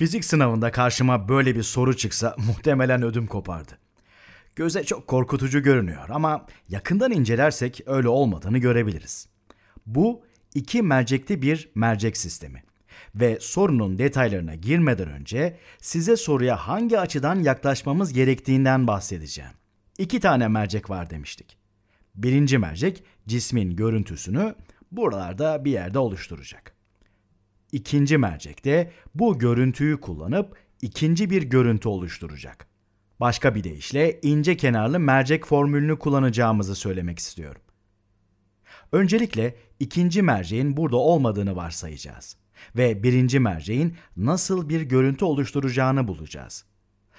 Fizik sınavında karşıma böyle bir soru çıksa muhtemelen ödüm kopardı. Göze çok korkutucu görünüyor ama yakından incelersek öyle olmadığını görebiliriz. Bu iki mercekli bir mercek sistemi ve sorunun detaylarına girmeden önce size soruya hangi açıdan yaklaşmamız gerektiğinden bahsedeceğim. İki tane mercek var demiştik. Birinci mercek cismin görüntüsünü buralarda bir yerde oluşturacak. İkinci mercekte bu görüntüyü kullanıp ikinci bir görüntü oluşturacak. Başka bir deyişle ince kenarlı mercek formülünü kullanacağımızı söylemek istiyorum. Öncelikle ikinci merceğin burada olmadığını varsayacağız ve birinci merceğin nasıl bir görüntü oluşturacağını bulacağız.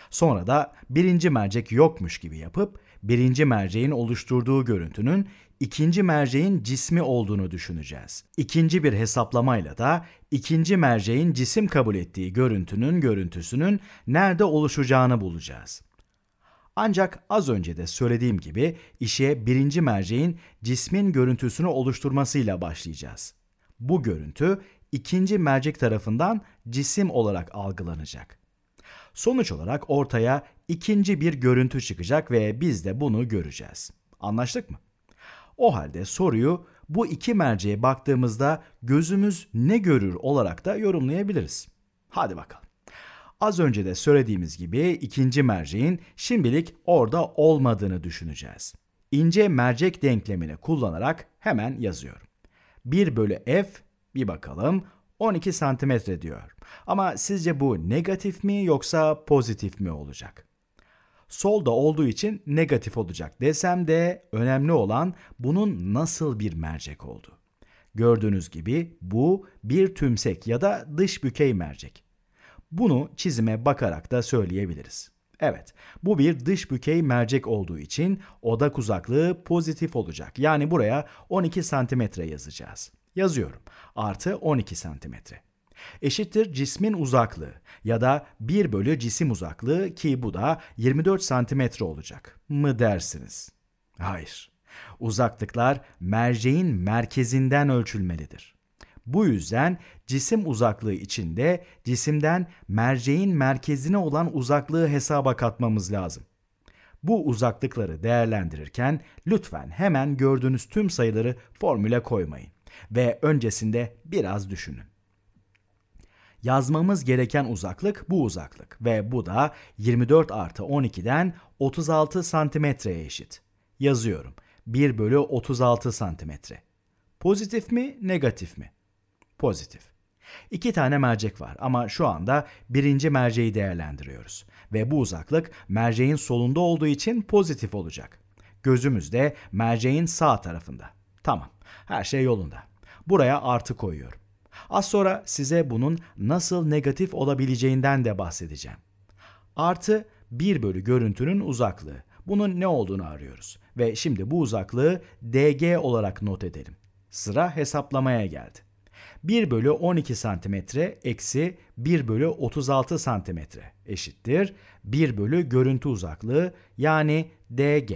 Sonra da birinci mercek yokmuş gibi yapıp birinci merceğin oluşturduğu görüntünün ikinci merceğin cismi olduğunu düşüneceğiz. İkinci bir hesaplamayla da ikinci merceğin cisim kabul ettiği görüntünün görüntüsünün nerede oluşacağını bulacağız. Ancak az önce de söylediğim gibi işe birinci merceğin cismin görüntüsünü oluşturmasıyla başlayacağız. Bu görüntü ikinci mercek tarafından cisim olarak algılanacak. Sonuç olarak ortaya ikinci bir görüntü çıkacak ve biz de bunu göreceğiz. Anlaştık mı? O halde soruyu bu iki merceğe baktığımızda gözümüz ne görür olarak da yorumlayabiliriz. Hadi bakalım. Az önce de söylediğimiz gibi ikinci merceğin şimdilik orada olmadığını düşüneceğiz. İnce mercek denklemini kullanarak hemen yazıyorum. 1 bölü f bir bakalım 12 santimetre diyor. Ama sizce bu negatif mi yoksa pozitif mi olacak? Solda olduğu için negatif olacak desem de önemli olan bunun nasıl bir mercek oldu. Gördüğünüz gibi bu bir tümsek ya da dış bükey mercek. Bunu çizime bakarak da söyleyebiliriz. Evet, bu bir dış bükey mercek olduğu için odak uzaklığı pozitif olacak. Yani buraya 12 santimetre yazacağız. Yazıyorum. Artı 12 santimetre. Eşittir cismin uzaklığı ya da 1 bölü cisim uzaklığı ki bu da 24 santimetre olacak mı dersiniz? Hayır. Uzaklıklar merceğin merkezinden ölçülmelidir. Bu yüzden cisim uzaklığı içinde cisimden merceğin merkezine olan uzaklığı hesaba katmamız lazım. Bu uzaklıkları değerlendirirken lütfen hemen gördüğünüz tüm sayıları formüle koymayın ve öncesinde biraz düşünün. Yazmamız gereken uzaklık bu uzaklık ve bu da 24 artı 12'den 36 santimetreye eşit. Yazıyorum. 1 bölü 36 santimetre. Pozitif mi, negatif mi? Pozitif. İki tane mercek var ama şu anda birinci merceği değerlendiriyoruz. Ve bu uzaklık merceğin solunda olduğu için pozitif olacak. Gözümüz de merceğin sağ tarafında. Tamam. Her şey yolunda. Buraya artı koyuyorum. Az sonra size bunun nasıl negatif olabileceğinden de bahsedeceğim. Artı 1 bölü görüntünün uzaklığı. Bunun ne olduğunu arıyoruz. Ve şimdi bu uzaklığı dg olarak not edelim. Sıra hesaplamaya geldi. 1 bölü 12 santimetre eksi 1 bölü 36 santimetre eşittir. 1 bölü görüntü uzaklığı yani dg.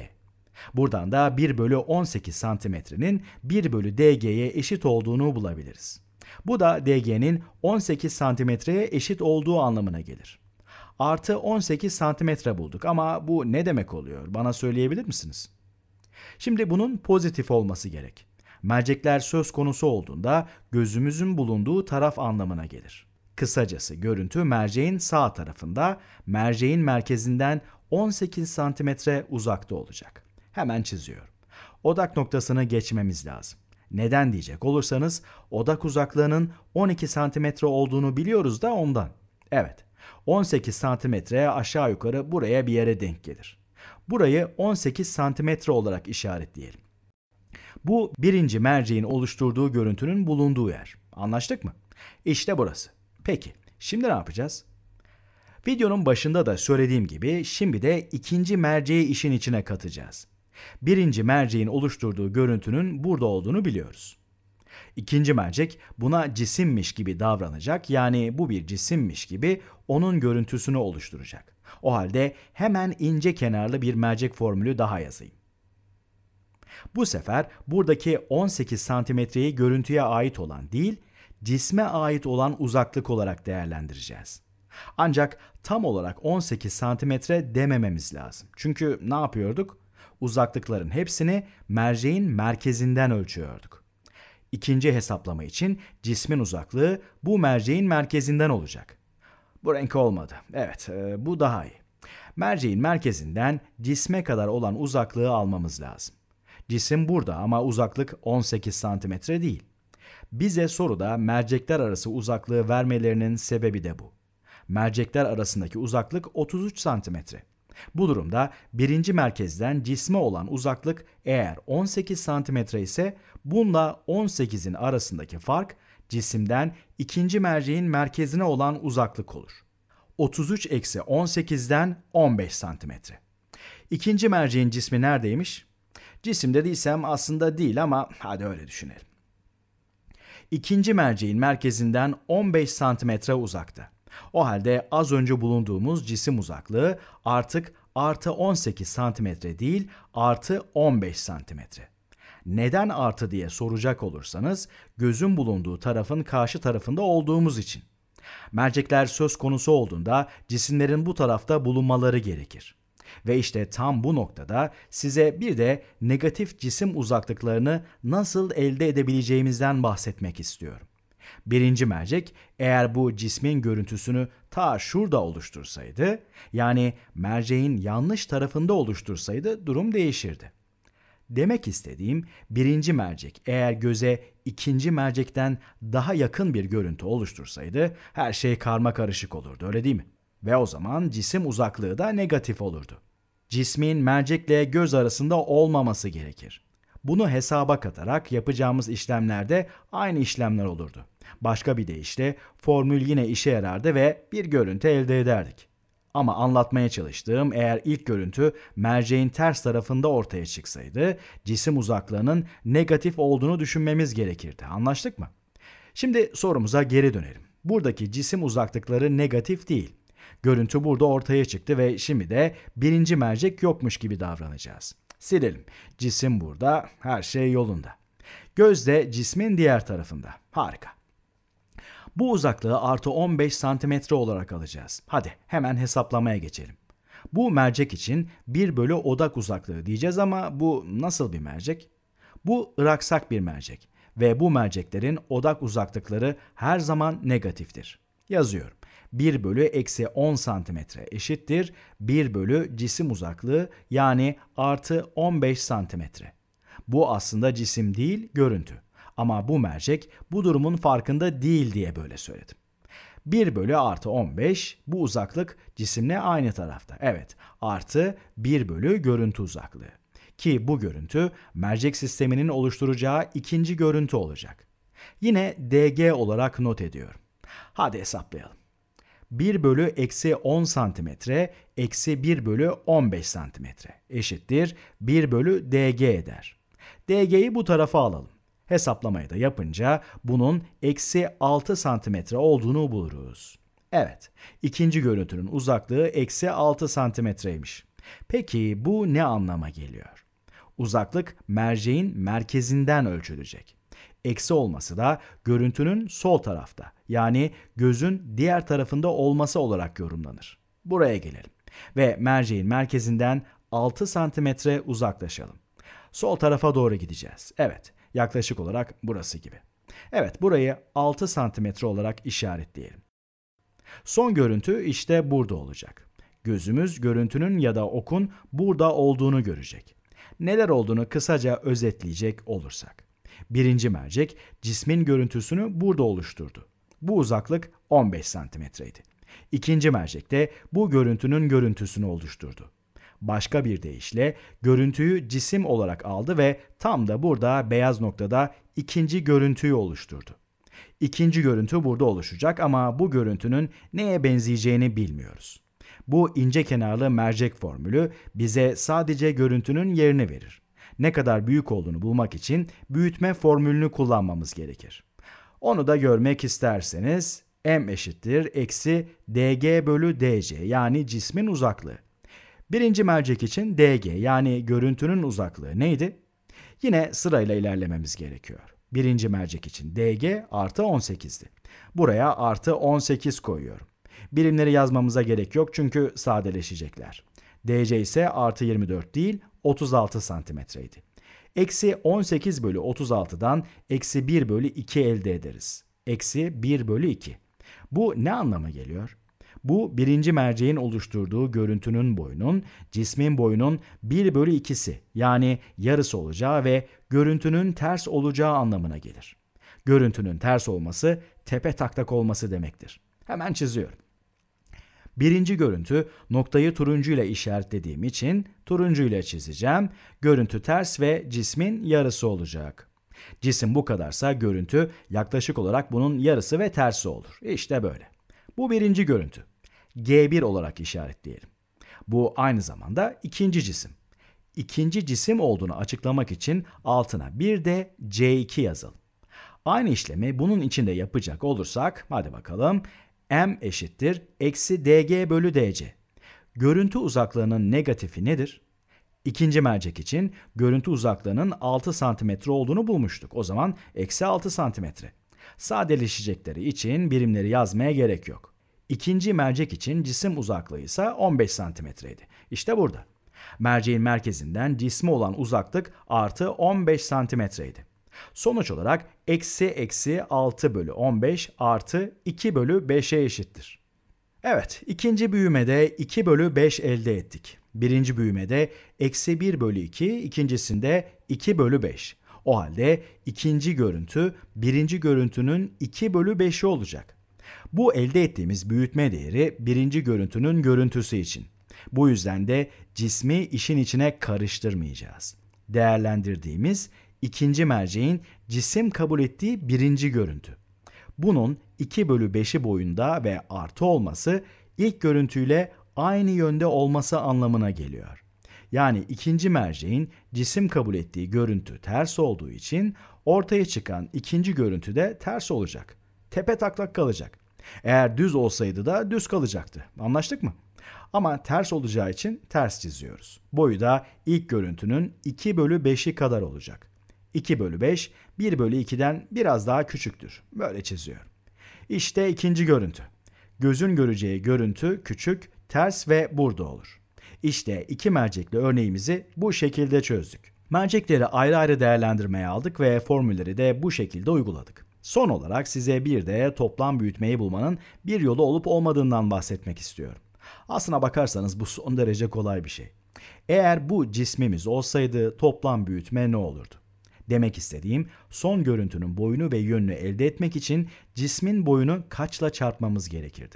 Buradan da 1 bölü 18 santimetrenin 1 bölü dg'ye eşit olduğunu bulabiliriz. Bu da dg'nin 18 santimetreye eşit olduğu anlamına gelir. Artı 18 santimetre bulduk ama bu ne demek oluyor bana söyleyebilir misiniz? Şimdi bunun pozitif olması gerek. Mercekler söz konusu olduğunda gözümüzün bulunduğu taraf anlamına gelir. Kısacası görüntü merceğin sağ tarafında, merceğin merkezinden 18 santimetre uzakta olacak. Hemen çiziyorum. Odak noktasını geçmemiz lazım. Neden diyecek olursanız odak uzaklığının 12 santimetre olduğunu biliyoruz da ondan. Evet 18 santimetreye aşağı yukarı buraya bir yere denk gelir. Burayı 18 santimetre olarak işaretleyelim. Bu birinci merceğin oluşturduğu görüntünün bulunduğu yer. Anlaştık mı? İşte burası. Peki şimdi ne yapacağız? Videonun başında da söylediğim gibi şimdi de ikinci merceği işin içine katacağız. Birinci merceğin oluşturduğu görüntünün burada olduğunu biliyoruz. İkinci mercek buna cisimmiş gibi davranacak yani bu bir cisimmiş gibi onun görüntüsünü oluşturacak. O halde hemen ince kenarlı bir mercek formülü daha yazayım. Bu sefer buradaki 18 santimetreyi görüntüye ait olan değil, cisme ait olan uzaklık olarak değerlendireceğiz. Ancak tam olarak 18 santimetre demememiz lazım. Çünkü ne yapıyorduk? uzaklıkların hepsini merceğin merkezinden ölçüyorduk. İkinci hesaplama için cismin uzaklığı bu merceğin merkezinden olacak. Bu renk olmadı. Evet, e, bu daha iyi. Merceğin merkezinden cisme kadar olan uzaklığı almamız lazım. Cisim burada ama uzaklık 18 santimetre değil. Bize soruda mercekler arası uzaklığı vermelerinin sebebi de bu. Mercekler arasındaki uzaklık 33 santimetre. Bu durumda birinci merkezden cisme olan uzaklık eğer 18 cm ise bununla 18'in arasındaki fark cisimden ikinci merceğin merkezine olan uzaklık olur. 33 eksi 18'den 15 cm. İkinci merceğin cismi neredeymiş? Cisim dediysem aslında değil ama hadi öyle düşünelim. İkinci merceğin merkezinden 15 santimetre uzakta. O halde az önce bulunduğumuz cisim uzaklığı artık artı 18 santimetre değil artı 15 santimetre. Neden artı diye soracak olursanız gözün bulunduğu tarafın karşı tarafında olduğumuz için. Mercekler söz konusu olduğunda cisimlerin bu tarafta bulunmaları gerekir. Ve işte tam bu noktada size bir de negatif cisim uzaklıklarını nasıl elde edebileceğimizden bahsetmek istiyorum. Birinci mercek eğer bu cismin görüntüsünü ta şurada oluştursaydı, yani merceğin yanlış tarafında oluştursaydı durum değişirdi. Demek istediğim birinci mercek eğer göze ikinci mercekten daha yakın bir görüntü oluştursaydı her şey karma karışık olurdu öyle değil mi? Ve o zaman cisim uzaklığı da negatif olurdu. Cismin mercekle göz arasında olmaması gerekir. Bunu hesaba katarak yapacağımız işlemlerde aynı işlemler olurdu. Başka bir deyişle formül yine işe yarardı ve bir görüntü elde ederdik. Ama anlatmaya çalıştığım eğer ilk görüntü merceğin ters tarafında ortaya çıksaydı cisim uzaklığının negatif olduğunu düşünmemiz gerekirdi. Anlaştık mı? Şimdi sorumuza geri dönelim. Buradaki cisim uzaklıkları negatif değil. Görüntü burada ortaya çıktı ve şimdi de birinci mercek yokmuş gibi davranacağız. Silelim. Cisim burada. Her şey yolunda. Göz de cismin diğer tarafında. Harika. Bu uzaklığı artı 15 santimetre olarak alacağız. Hadi hemen hesaplamaya geçelim. Bu mercek için 1 bölü odak uzaklığı diyeceğiz ama bu nasıl bir mercek? Bu ıraksak bir mercek ve bu merceklerin odak uzaklıkları her zaman negatiftir. Yazıyorum. 1 bölü eksi 10 santimetre eşittir 1 bölü cisim uzaklığı yani artı 15 santimetre. Bu aslında cisim değil görüntü ama bu mercek bu durumun farkında değil diye böyle söyledim. 1 bölü artı 15 bu uzaklık cisimle aynı tarafta. Evet artı 1 bölü görüntü uzaklığı. Ki bu görüntü mercek sisteminin oluşturacağı ikinci görüntü olacak. Yine DG olarak not ediyorum. Hadi hesaplayalım. 1 bölü eksi 10 santimetre eksi 1 bölü 15 santimetre eşittir 1 bölü dg eder. dg'yi bu tarafa alalım. Hesaplamayı da yapınca bunun eksi 6 santimetre olduğunu buluruz. Evet, ikinci görüntünün uzaklığı eksi 6 santimetreymiş. Peki bu ne anlama geliyor? Uzaklık merceğin merkezinden ölçülecek eksi olması da görüntünün sol tarafta yani gözün diğer tarafında olması olarak yorumlanır. Buraya gelelim ve merceğin merkezinden 6 santimetre uzaklaşalım. Sol tarafa doğru gideceğiz. Evet yaklaşık olarak burası gibi. Evet burayı 6 santimetre olarak işaretleyelim. Son görüntü işte burada olacak. Gözümüz görüntünün ya da okun burada olduğunu görecek. Neler olduğunu kısaca özetleyecek olursak. Birinci mercek cismin görüntüsünü burada oluşturdu. Bu uzaklık 15 santimetreydi. İkinci mercek de bu görüntünün görüntüsünü oluşturdu. Başka bir deyişle görüntüyü cisim olarak aldı ve tam da burada beyaz noktada ikinci görüntüyü oluşturdu. İkinci görüntü burada oluşacak ama bu görüntünün neye benzeyeceğini bilmiyoruz. Bu ince kenarlı mercek formülü bize sadece görüntünün yerini verir ne kadar büyük olduğunu bulmak için büyütme formülünü kullanmamız gerekir. Onu da görmek isterseniz m eşittir eksi dg bölü dc yani cismin uzaklığı. Birinci mercek için dg yani görüntünün uzaklığı neydi? Yine sırayla ilerlememiz gerekiyor. Birinci mercek için dg artı 18'di. Buraya artı 18 koyuyorum. Birimleri yazmamıza gerek yok çünkü sadeleşecekler. DC ise artı 24 değil 36 santimetreydi. Eksi 18 bölü 36'dan eksi 1 bölü 2 elde ederiz. Eksi 1 bölü 2. Bu ne anlama geliyor? Bu birinci merceğin oluşturduğu görüntünün boyunun cismin boyunun 1 bölü 2'si yani yarısı olacağı ve görüntünün ters olacağı anlamına gelir. Görüntünün ters olması tepe taklak olması demektir. Hemen çiziyorum. Birinci görüntü noktayı turuncu ile işaretlediğim için turuncu ile çizeceğim. Görüntü ters ve cismin yarısı olacak. Cisim bu kadarsa görüntü yaklaşık olarak bunun yarısı ve tersi olur. İşte böyle. Bu birinci görüntü. G1 olarak işaretleyelim. Bu aynı zamanda ikinci cisim. İkinci cisim olduğunu açıklamak için altına bir de C2 yazalım. Aynı işlemi bunun içinde yapacak olursak, hadi bakalım m eşittir eksi dg bölü dc. Görüntü uzaklığının negatifi nedir? İkinci mercek için görüntü uzaklığının 6 cm olduğunu bulmuştuk. O zaman eksi 6 cm. Sadeleşecekleri için birimleri yazmaya gerek yok. İkinci mercek için cisim uzaklığı ise 15 santimetreydi. İşte burada. Merceğin merkezinden cisme olan uzaklık artı 15 santimetreydi. Sonuç olarak eksi eksi 6 bölü 15 artı 2 bölü 5'e eşittir. Evet, ikinci büyümede 2 bölü 5 elde ettik. Birinci büyümede eksi 1 bölü 2, ikincisinde 2 bölü 5. O halde ikinci görüntü birinci görüntünün 2 bölü 5'i olacak. Bu elde ettiğimiz büyütme değeri birinci görüntünün görüntüsü için. Bu yüzden de cismi işin içine karıştırmayacağız. Değerlendirdiğimiz ikinci merceğin cisim kabul ettiği birinci görüntü. Bunun 2 bölü 5'i boyunda ve artı olması ilk görüntüyle aynı yönde olması anlamına geliyor. Yani ikinci merceğin cisim kabul ettiği görüntü ters olduğu için ortaya çıkan ikinci görüntü de ters olacak. Tepe taklak kalacak. Eğer düz olsaydı da düz kalacaktı. Anlaştık mı? Ama ters olacağı için ters çiziyoruz. Boyu da ilk görüntünün 2 bölü 5'i kadar olacak. 2 bölü 5 1 bölü 2'den biraz daha küçüktür. Böyle çiziyorum. İşte ikinci görüntü. Gözün göreceği görüntü küçük, ters ve burada olur. İşte iki mercekli örneğimizi bu şekilde çözdük. Mercekleri ayrı ayrı değerlendirmeye aldık ve formülleri de bu şekilde uyguladık. Son olarak size bir de toplam büyütmeyi bulmanın bir yolu olup olmadığından bahsetmek istiyorum. Aslına bakarsanız bu son derece kolay bir şey. Eğer bu cismimiz olsaydı toplam büyütme ne olurdu? Demek istediğim son görüntünün boyunu ve yönünü elde etmek için cismin boyunu kaçla çarpmamız gerekirdi.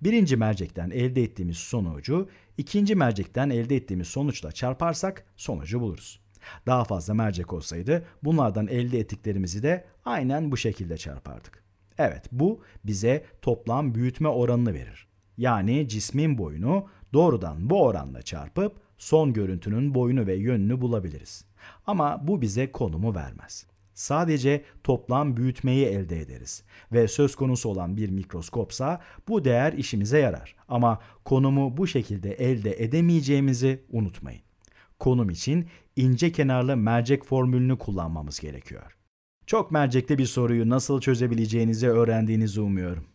Birinci mercekten elde ettiğimiz sonucu ikinci mercekten elde ettiğimiz sonuçla çarparsak sonucu buluruz. Daha fazla mercek olsaydı bunlardan elde ettiklerimizi de aynen bu şekilde çarpardık. Evet bu bize toplam büyütme oranını verir. Yani cismin boyunu doğrudan bu oranla çarpıp son görüntünün boyunu ve yönünü bulabiliriz. Ama bu bize konumu vermez. Sadece toplam büyütmeyi elde ederiz ve söz konusu olan bir mikroskopsa bu değer işimize yarar. Ama konumu bu şekilde elde edemeyeceğimizi unutmayın. Konum için ince kenarlı mercek formülünü kullanmamız gerekiyor. Çok mercekte bir soruyu nasıl çözebileceğinizi öğrendiğinizi umuyorum.